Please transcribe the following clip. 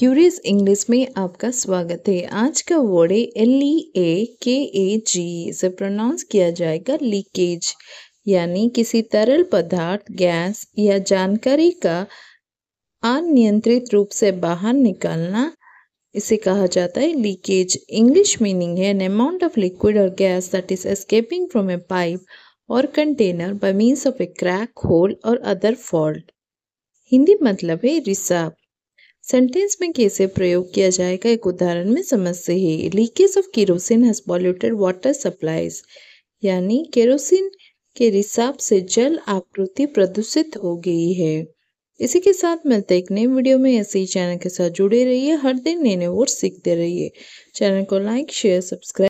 curious English में आपका स्वागत है आज का वर्ड है एल ई ए के ए जी इसे प्रोनाउंस किया जाएगा लीकेज यानी किसी तरल पदार्थ गैस या जानकारी का अनियंत्रित रूप से बाहर निकालना इसे कहा जाता है लीकेज इंग्लिश मीनिंग है an amount of liquid or gas that is escaping from a pipe or container by means of a crack hole or other fault Hindi मतलब है रिसाव सेंटेंस में कैसे प्रयोग किया जाएगा एक उदाहरण में समझते ही leakage of kerosene has polluted water supplies यानी केरोसिन के रिसाब से जल आकृति प्रदूषित हो गई है इसी के साथ मिलते एक नए वीडियो में ऐसे ही चैनल के साथ जुड़े रहिए हर दिन नए नए और सीखते रहिए चैनल को लाइक शेयर सब्सक्राइब